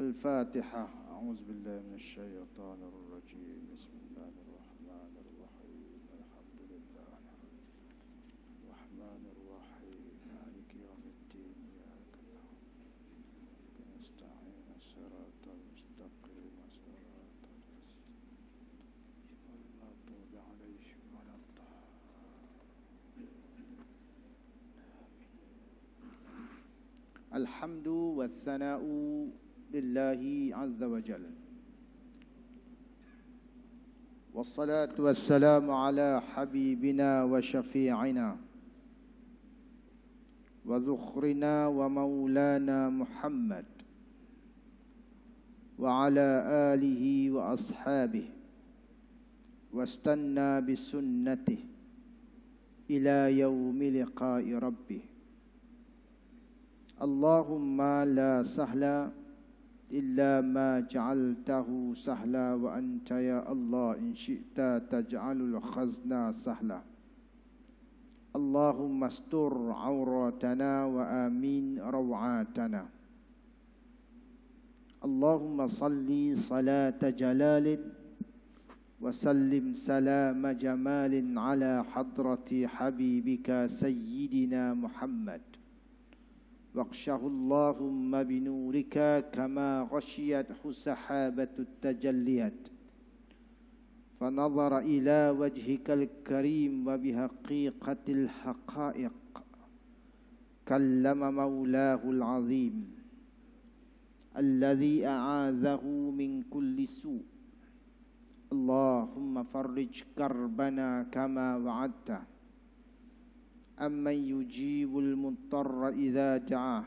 الفاتحة أعوذ بالله من الشيطان الرجيم بسم الله الرحمن الرحيم الحمد لله الرحمن الرحيم مالك يوم الدين إياك نعبد ونستعين الصراط المستقيم صراط المغضوب عليهم ولا الضالين الحمد والثناء بالله عز وجل والصلاة والسلام على حبيبنا وشفيعنا وذخرنا ومولانا محمد وعلى آله وأصحابه واستنى بسنته إلى يوم لقاء ربه اللهم لا سهل إلا ما جعلته سهلا وأنت يا الله إن شئت تجعل الخزن سهلا اللهم استر عوراتنا وآمين روعاتنا اللهم صل صلاة جلال وسلم سلام جمال على حضرة حبيبك سيدنا محمد واقشه اللهم بنورك كما غشيت سحابة التجليات فنظر إلى وجهك الكريم وبحقيقة الحقائق كلم مولاه العظيم الذي أعاذه من كل سوء اللهم فرج كربنا كما وعدته أمن يجيب المضطر إذا دعاه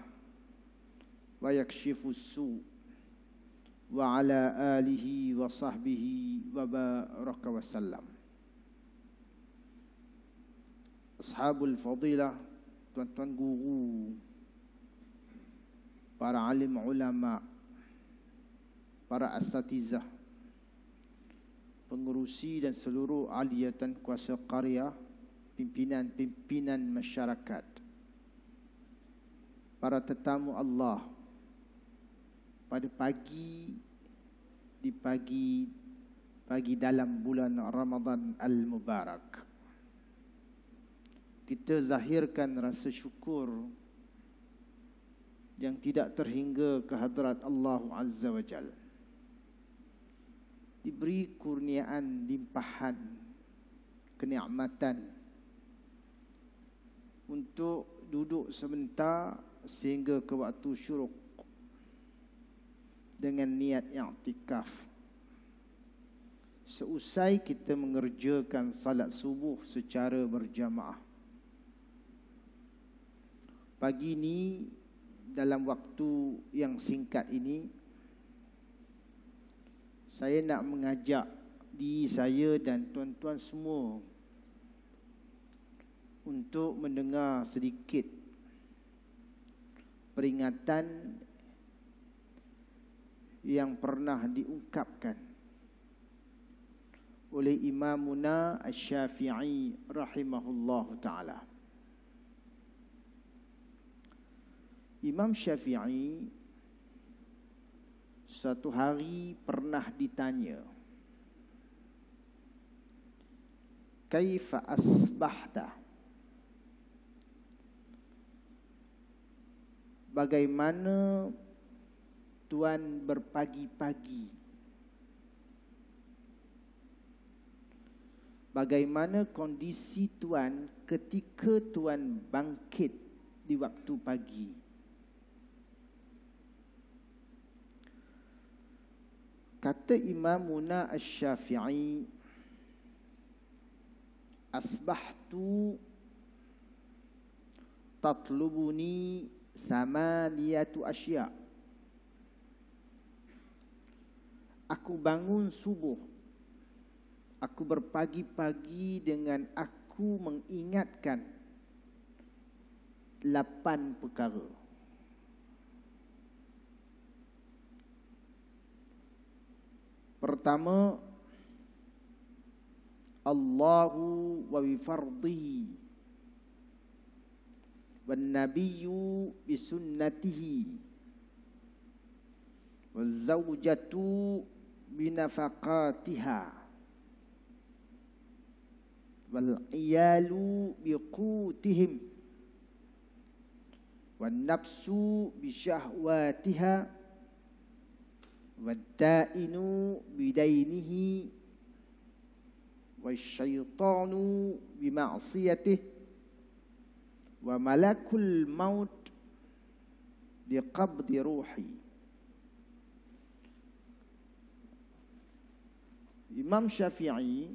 ويكشف السوء وعلى آله وصحبه وبارك وسلم أصحاب الفضيلة para alim ulama, para asatizah, pengurusi dan seluruh aliatan kuasa karya pimpinan-pimpinan masyarakat para tetamu Allah pada pagi di pagi pagi dalam bulan Ramadan al-Mubarak kita zahirkan rasa syukur yang tidak terhingga kehadrat Allah Azza wa Jal diberi kurniaan limpahan kenikmatan untuk duduk sebentar sehingga ke waktu syuruk dengan niat yang i'tikaf seusai kita mengerjakan salat subuh secara berjamaah pagi ini dalam waktu yang singkat ini saya nak mengajak di saya dan tuan-tuan semua untuk mendengar sedikit peringatan yang pernah diungkapkan oleh imamuna Asy-Syafi'i rahimahullah taala Imam Syafi'i satu hari pernah ditanya kaifa asbahta bagaimana Tuan berpagi-pagi. Bagaimana kondisi Tuan ketika Tuan bangkit di waktu pagi. Kata Imam Muna ash Asbahtu tatlubuni sama liatu asya. Aku bangun subuh. Aku berpagi-pagi dengan aku mengingatkan lapan perkara. Pertama, Allahu wa bi fardhihi والنبي بسنته والزوجة بنفقاتها والعيال بقوتهم والنفس بشهواتها والدائن بدينه والشيطان بمعصيته wa malakul maut di qabdi ruhi Imam Syafi'i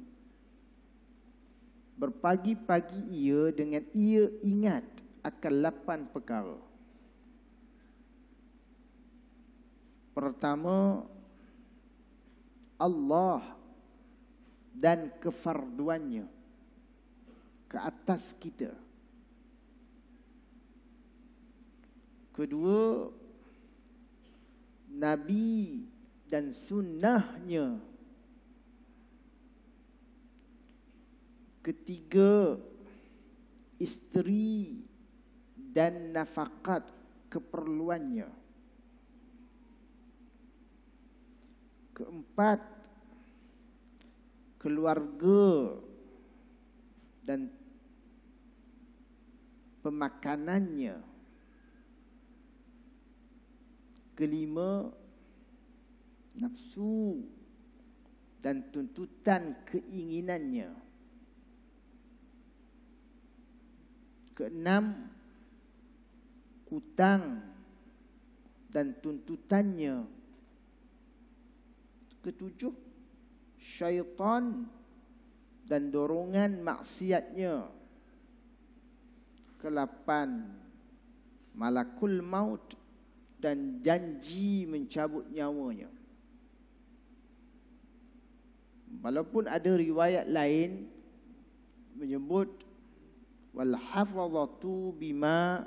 berpagi-pagi ia dengan ia ingat akan lapan perkara. Pertama, Allah dan kefarduannya ke atas kita. Kedua Nabi dan sunnahnya Ketiga Isteri dan nafakat keperluannya Keempat Keluarga dan pemakanannya kelima nafsu dan tuntutan keinginannya keenam hutang dan tuntutannya ketujuh syaitan dan dorongan maksiatnya kelapan malakul maut dan janji mencabut nyawanya. Walaupun ada riwayat lain menyebut wal hafazatu bima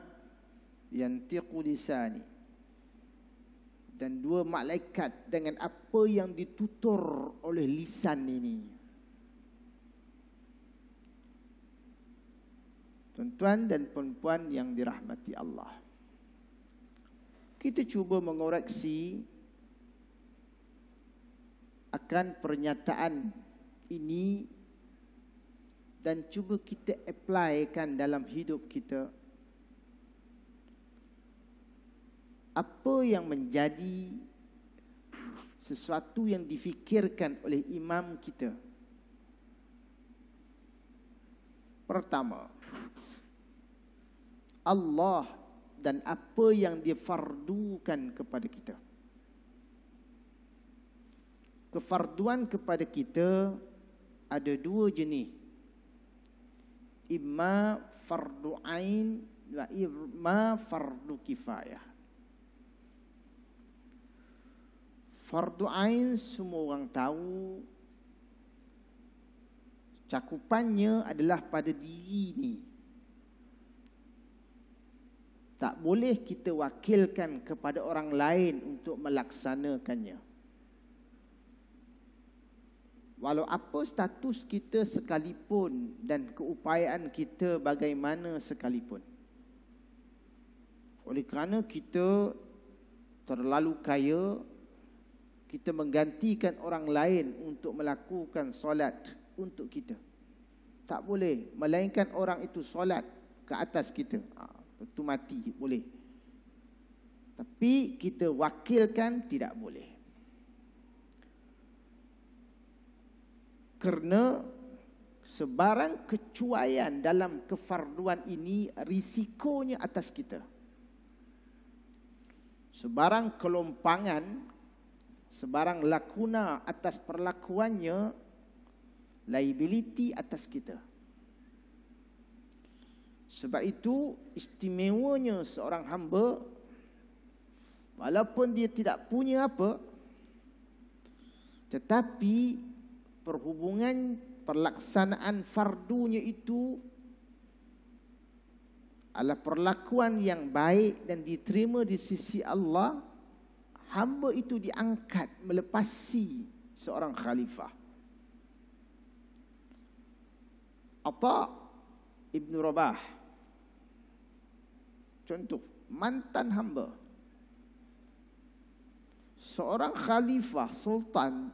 yantiqu lisani dan dua malaikat dengan apa yang ditutur oleh lisan ini. Tuan-tuan dan puan-puan yang dirahmati Allah kita cuba mengoreksi akan pernyataan ini dan cuba kita applykan dalam hidup kita apa yang menjadi sesuatu yang difikirkan oleh imam kita pertama Allah dan apa yang dia fardukan kepada kita. Kefarduan kepada kita ada dua jenis. Imma fardu ain wa imma fardu kifayah. Fardu ain semua orang tahu cakupannya adalah pada diri ni tak boleh kita wakilkan kepada orang lain untuk melaksanakannya. Walau apa status kita sekalipun dan keupayaan kita bagaimana sekalipun. Oleh kerana kita terlalu kaya, kita menggantikan orang lain untuk melakukan solat untuk kita. Tak boleh, melainkan orang itu solat ke atas kita. Haa. Ah, tu mati boleh. Tapi kita wakilkan tidak boleh. Kerana sebarang kecuaian dalam kefarduan ini risikonya atas kita. Sebarang kelompangan, sebarang lakuna atas perlakuannya, liability atas kita. Sebab itu istimewanya seorang hamba walaupun dia tidak punya apa tetapi perhubungan perlaksanaan fardunya itu adalah perlakuan yang baik dan diterima di sisi Allah hamba itu diangkat melepasi seorang khalifah apa Ibn Rabah Contoh, mantan hamba. Seorang khalifah, sultan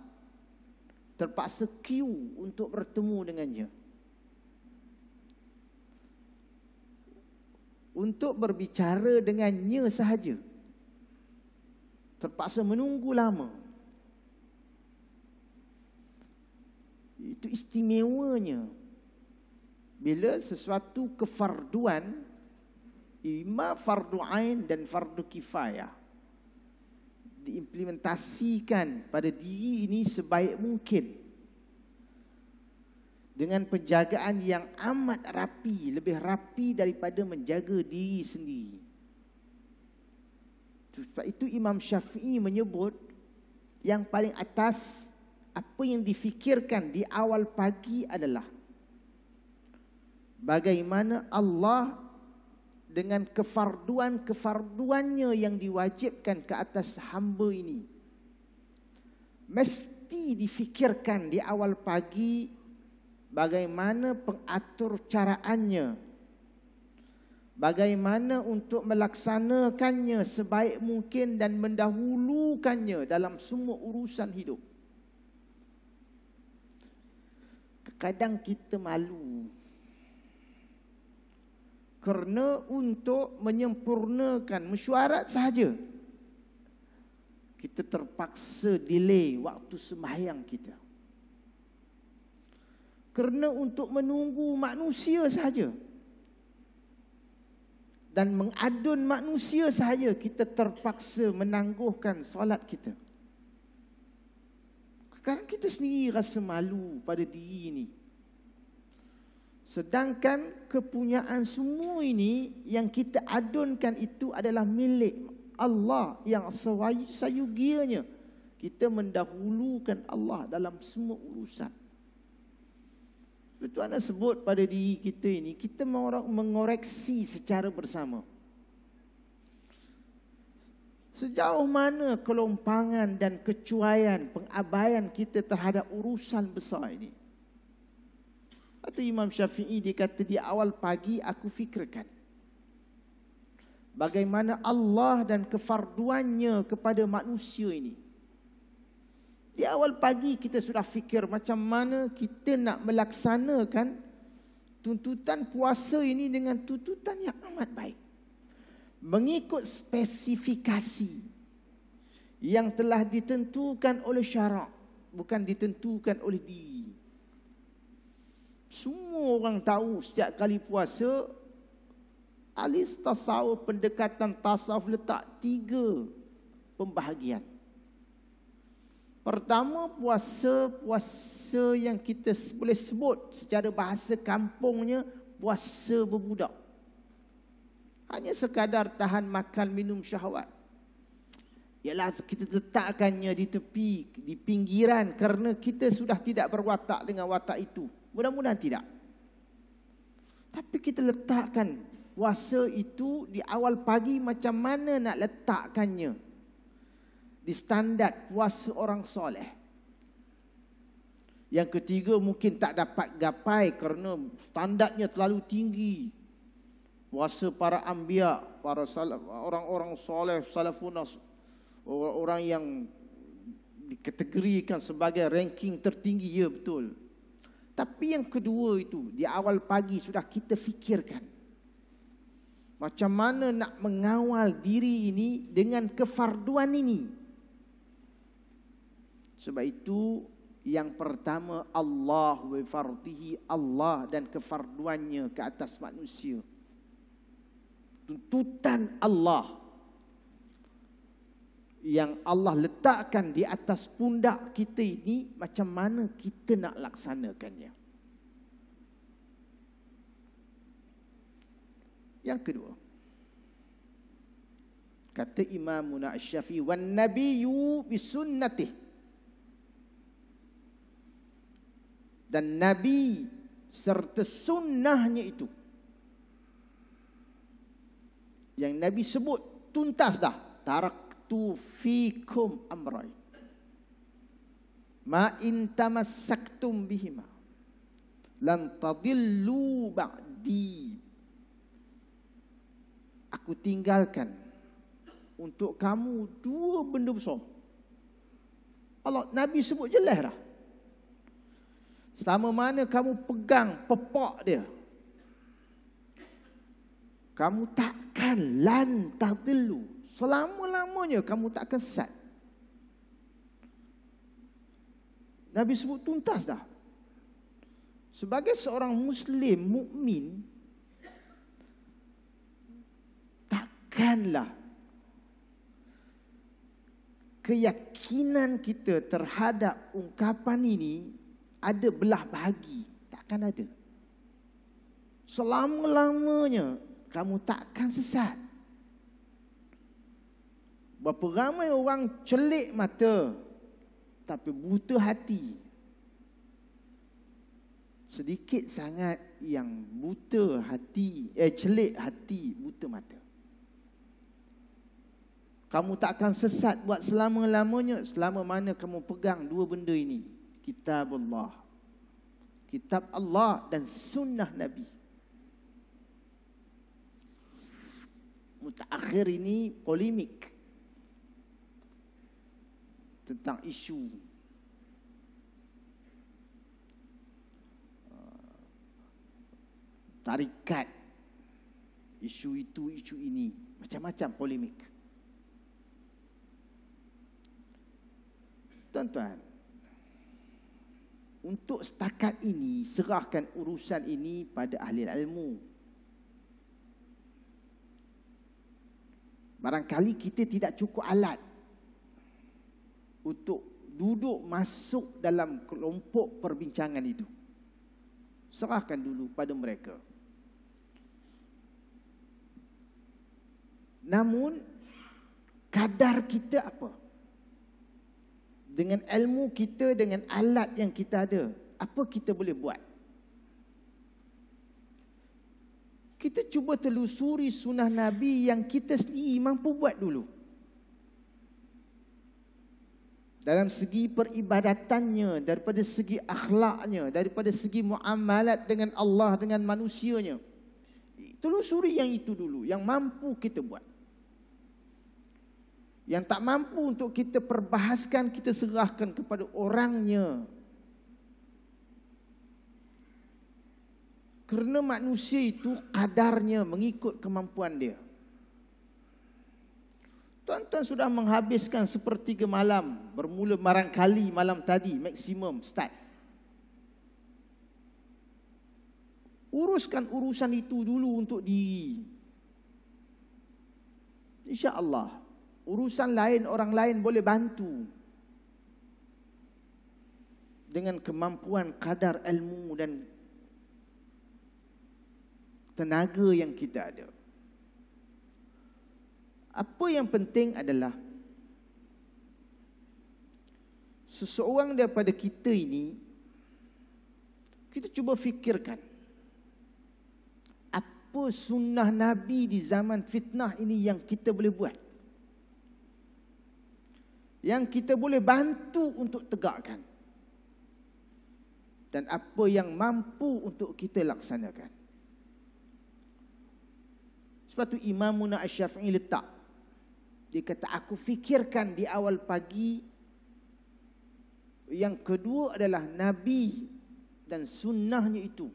terpaksa queue untuk bertemu dengannya. Untuk berbicara dengannya sahaja. Terpaksa menunggu lama. Itu istimewanya. Bila sesuatu kefarduan, lima fardu ain dan fardu kifayah diimplementasikan pada diri ini sebaik mungkin dengan penjagaan yang amat rapi lebih rapi daripada menjaga diri sendiri sebab itu Imam Syafi'i menyebut yang paling atas apa yang difikirkan di awal pagi adalah bagaimana Allah dengan kefarduan-kefarduannya yang diwajibkan ke atas hamba ini mesti difikirkan di awal pagi bagaimana pengatur caraannya bagaimana untuk melaksanakannya sebaik mungkin dan mendahulukannya dalam semua urusan hidup kadang kita malu kerana untuk menyempurnakan mesyuarat sahaja kita terpaksa delay waktu sembahyang kita kerana untuk menunggu manusia sahaja dan mengadun manusia sahaja kita terpaksa menangguhkan solat kita sekarang kita sendiri rasa malu pada diri ini Sedangkan kepunyaan semua ini yang kita adunkan itu adalah milik Allah yang sayugianya. Kita mendahulukan Allah dalam semua urusan. Itu anda sebut pada diri kita ini, kita mengoreksi secara bersama. Sejauh mana kelompangan dan kecuaian pengabaian kita terhadap urusan besar ini? Kata Imam Syafi'i, dia kata di awal pagi aku fikirkan. Bagaimana Allah dan kefarduannya kepada manusia ini. Di awal pagi kita sudah fikir macam mana kita nak melaksanakan tuntutan puasa ini dengan tuntutan yang amat baik. Mengikut spesifikasi yang telah ditentukan oleh syarak. Bukan ditentukan oleh diri semua orang tahu setiap kali puasa alis tasawuf pendekatan tasawuf letak tiga pembahagian. Pertama puasa puasa yang kita boleh sebut secara bahasa kampungnya puasa berbudak. Hanya sekadar tahan makan minum syahwat. Ialah kita letakkannya di tepi, di pinggiran kerana kita sudah tidak berwatak dengan watak itu. Mudah-mudahan tidak. Tapi kita letakkan puasa itu di awal pagi macam mana nak letakkannya. Di standar puasa orang soleh. Yang ketiga mungkin tak dapat gapai kerana standarnya terlalu tinggi. Puasa para ambia, para orang-orang soleh, salafunas, orang-orang yang dikategorikan sebagai ranking tertinggi. Ya betul. Tapi yang kedua itu, di awal pagi sudah kita fikirkan. Macam mana nak mengawal diri ini dengan kefarduan ini. Sebab itu yang pertama Allah wafartihi Allah dan kefarduannya ke atas manusia. Tuntutan Allah. Allah yang Allah letakkan di atas pundak kita ini macam mana kita nak laksanakannya. Yang kedua. Kata Imam Munah Syafi'i, wan nabiyyu bisunnati. Dan nabi serta sunnahnya itu. Yang nabi sebut tuntas dah. Tarak tu fikum amray. Ma in tamassaktum bihima lan tadillu ba'di. Aku tinggalkan untuk kamu dua benda besar. Allah Nabi sebut jelas dah. Selama mana kamu pegang pepak dia. Kamu takkan lan tadillu. Selama-lamanya kamu tak akan sesat. Nabi sebut tuntas dah. Sebagai seorang Muslim, mukmin takkanlah keyakinan kita terhadap ungkapan ini ada belah bahagi. Takkan ada. Selama-lamanya kamu takkan sesat. Berapa ramai orang celik mata tapi buta hati. Sedikit sangat yang buta hati, eh celik hati, buta mata. Kamu tak akan sesat buat selama-lamanya selama mana kamu pegang dua benda ini. Kitab Allah. Kitab Allah dan sunnah Nabi. Mutakhir ini polemik tentang isu uh, tarikat isu itu isu ini macam-macam polemik tuan-tuan untuk setakat ini serahkan urusan ini pada ahli ilmu barangkali kita tidak cukup alat untuk duduk masuk dalam kelompok perbincangan itu. Serahkan dulu pada mereka. Namun kadar kita apa? Dengan ilmu kita dengan alat yang kita ada, apa kita boleh buat? Kita cuba telusuri sunnah Nabi yang kita sendiri mampu buat dulu. dalam segi peribadatannya, daripada segi akhlaknya, daripada segi muamalat dengan Allah, dengan manusianya. Telusuri yang itu dulu, yang mampu kita buat. Yang tak mampu untuk kita perbahaskan, kita serahkan kepada orangnya. Kerana manusia itu kadarnya mengikut kemampuan dia. Tuan-tuan sudah menghabiskan sepertiga malam bermula marangkali malam tadi maksimum start. Uruskan urusan itu dulu untuk diri. Allah Urusan lain, orang lain boleh bantu. Dengan kemampuan kadar ilmu dan tenaga yang kita ada. Apa yang penting adalah seseorang daripada kita ini kita cuba fikirkan apa sunnah Nabi di zaman fitnah ini yang kita boleh buat yang kita boleh bantu untuk tegakkan dan apa yang mampu untuk kita laksanakan sebab tu Imam Muna Asy-Syafi'i letak dia kata aku fikirkan di awal pagi yang kedua adalah nabi dan sunnahnya itu.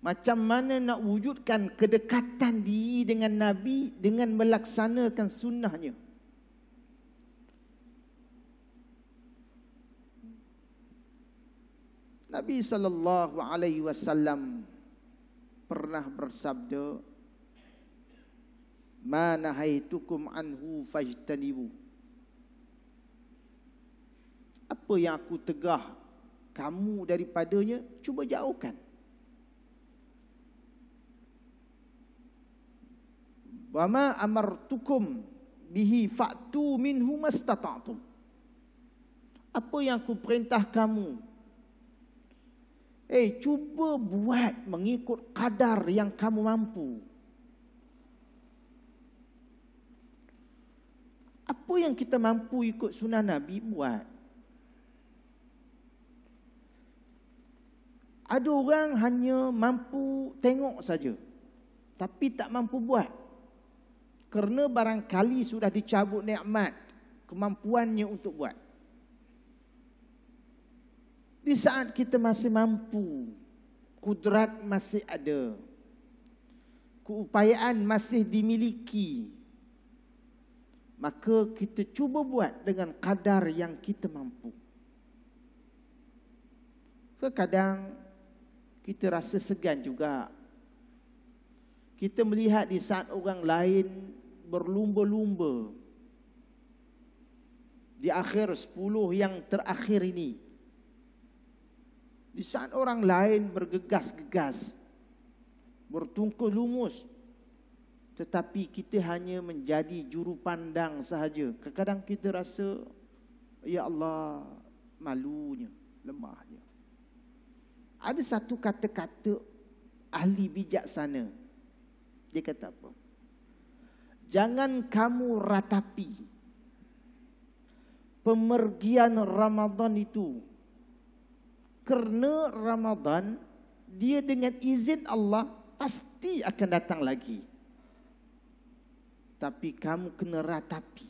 Macam mana nak wujudkan kedekatan diri dengan nabi dengan melaksanakan sunnahnya? Nabi sallallahu alaihi wasallam pernah bersabda ma nahaitukum anhu fajtanibu apa yang aku tegah kamu daripadanya cuba jauhkan wa ma amartukum bihi fa'tu minhu mastata'tum apa yang aku perintah kamu Eh, cuba buat mengikut kadar yang kamu mampu. apa yang kita mampu ikut sunnah Nabi buat. Ada orang hanya mampu tengok saja tapi tak mampu buat. Kerana barangkali sudah dicabut nikmat kemampuannya untuk buat. Di saat kita masih mampu, kudrat masih ada. Keupayaan masih dimiliki, maka kita cuba buat dengan kadar yang kita mampu. Kadang kita rasa segan juga. Kita melihat di saat orang lain berlumba-lumba. Di akhir sepuluh yang terakhir ini. Di saat orang lain bergegas-gegas. Bertungkul lumus tetapi kita hanya menjadi juru pandang sahaja. Kadang-kadang kita rasa, Ya Allah, malunya, lemahnya. Ada satu kata-kata ahli bijaksana. Dia kata apa? Jangan kamu ratapi pemergian Ramadan itu. Kerana Ramadan, dia dengan izin Allah pasti akan datang lagi tapi kamu kena ratapi.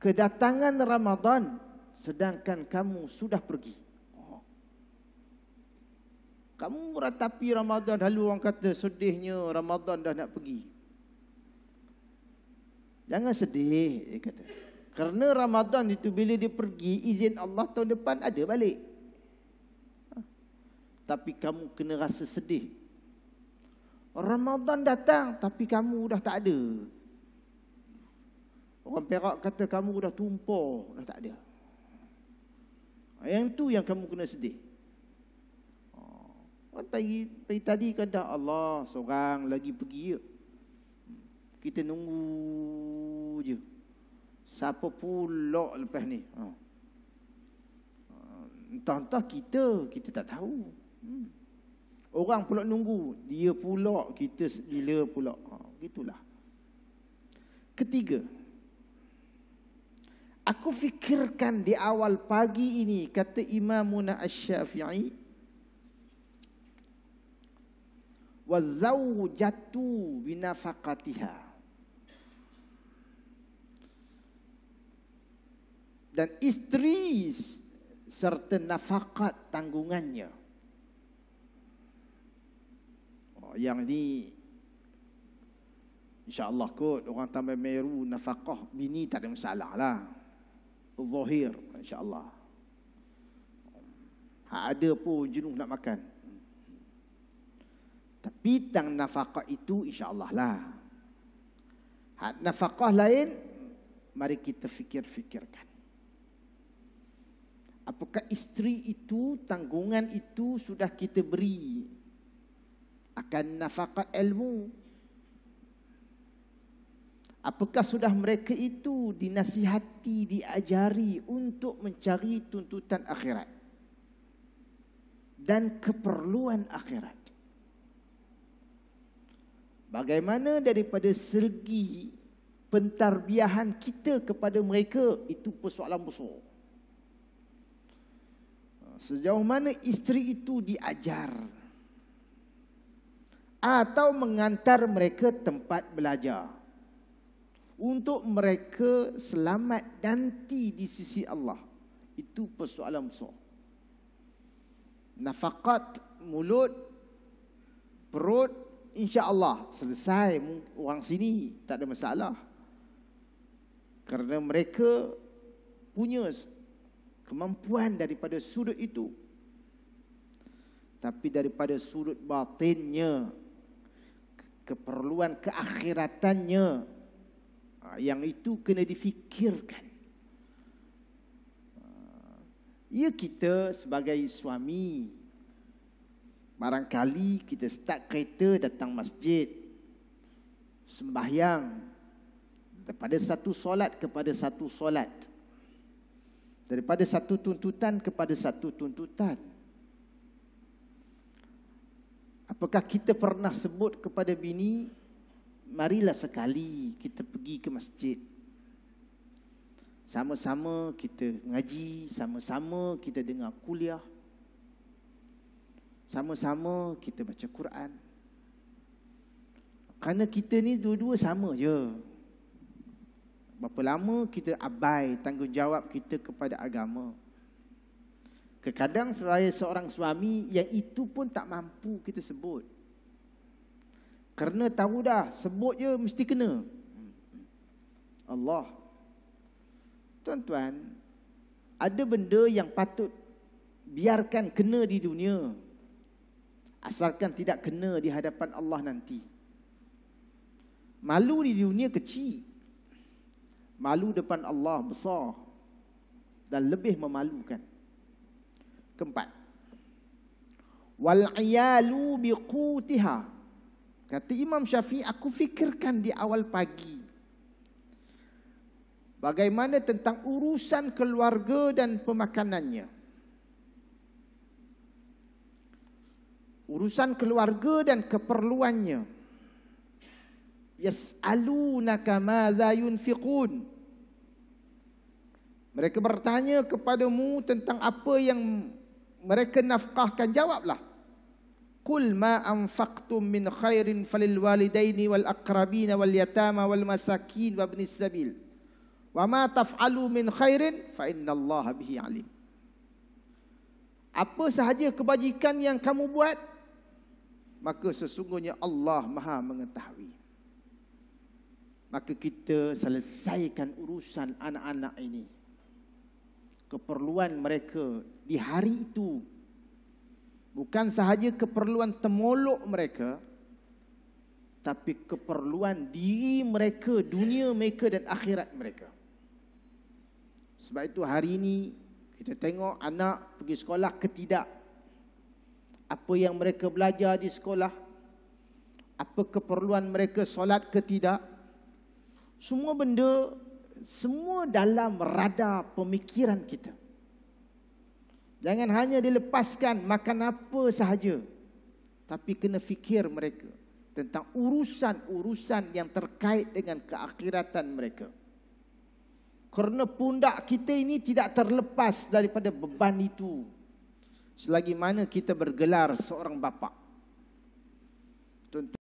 Kedatangan Ramadan sedangkan kamu sudah pergi. Oh. Kamu ratapi Ramadan lalu orang kata sedihnya Ramadan dah nak pergi. Jangan sedih dia kata. Kerana Ramadan itu bila dia pergi izin Allah tahun depan ada balik. Tapi kamu kena rasa sedih Ramadan datang tapi kamu dah tak ada. Orang Perak kata kamu dah tumpah, dah tak ada. Yang tu yang kamu kena sedih. Oh, ah, pagi, pagi tadi kan dah Allah seorang lagi pergi. Ya. Kita nunggu je. Siapa pula lepas ni. Oh. Entah-entah kita, kita tak tahu. Hmm. Orang pula nunggu. Dia pula kita bila pula. Ha, gitulah. Ketiga. Aku fikirkan di awal pagi ini kata Imamuna Asy-Syafi'i wa jatuh binafaqatiha dan isteri serta nafakat tanggungannya yang ni insya Allah kot orang tambah meru nafkah bini tak ada masalah lah zahir insyaallah ha, ada pun jenuh nak makan tapi tang nafkah itu insya Allah lah ha, nafkah lain mari kita fikir-fikirkan apakah isteri itu tanggungan itu sudah kita beri akan nafkah ilmu. Apakah sudah mereka itu dinasihati, diajari untuk mencari tuntutan akhirat dan keperluan akhirat? Bagaimana daripada segi pentarbiahan kita kepada mereka itu persoalan besar. Sejauh mana isteri itu diajar, atau mengantar mereka tempat belajar untuk mereka selamat dan ti di sisi Allah. Itu persoalan besar. Nafakat mulut perut insya-Allah selesai orang sini tak ada masalah. Kerana mereka punya kemampuan daripada sudut itu. Tapi daripada sudut batinnya keperluan keakhiratannya ha, yang itu kena difikirkan. Ha, ya kita sebagai suami barangkali kita start kereta datang masjid sembahyang daripada satu solat kepada satu solat daripada satu tuntutan kepada satu tuntutan Apakah kita pernah sebut kepada bini, marilah sekali kita pergi ke masjid. Sama-sama kita ngaji, sama-sama kita dengar kuliah. Sama-sama kita baca Quran. Kerana kita ni dua-dua sama je. Berapa lama kita abai tanggungjawab kita kepada agama. Kadang sebagai seorang suami yang itu pun tak mampu kita sebut. Kerana tahu dah, sebut je mesti kena. Allah. Tuan-tuan, ada benda yang patut biarkan kena di dunia. Asalkan tidak kena di hadapan Allah nanti. Malu di dunia kecil. Malu depan Allah besar. Dan lebih memalukan keempat wal ayalu biqutiha kata Imam Syafi'i aku fikirkan di awal pagi bagaimana tentang urusan keluarga dan pemakanannya urusan keluarga dan keperluannya yasalunaka madza yunfiqun mereka bertanya kepadamu tentang apa yang mereka nafkahkan jawablah Qul ma anfaqtum min khairin falil walidaini wal aqrabin wal yatama wal masakin wa ibnis sabil wa ma taf'alu min khairin fa innallaha bihi alim Apa sahaja kebajikan yang kamu buat maka sesungguhnya Allah Maha mengetahui Maka kita selesaikan urusan anak-anak ini keperluan mereka di hari itu. Bukan sahaja keperluan temolok mereka, tapi keperluan diri mereka, dunia mereka dan akhirat mereka. Sebab itu hari ini kita tengok anak pergi sekolah ke tidak. Apa yang mereka belajar di sekolah. Apa keperluan mereka solat ke tidak. Semua benda semua dalam rada pemikiran kita. Jangan hanya dilepaskan makan apa sahaja. Tapi kena fikir mereka tentang urusan-urusan yang terkait dengan keakhiratan mereka. Kerana pundak kita ini tidak terlepas daripada beban itu. Selagi mana kita bergelar seorang bapa.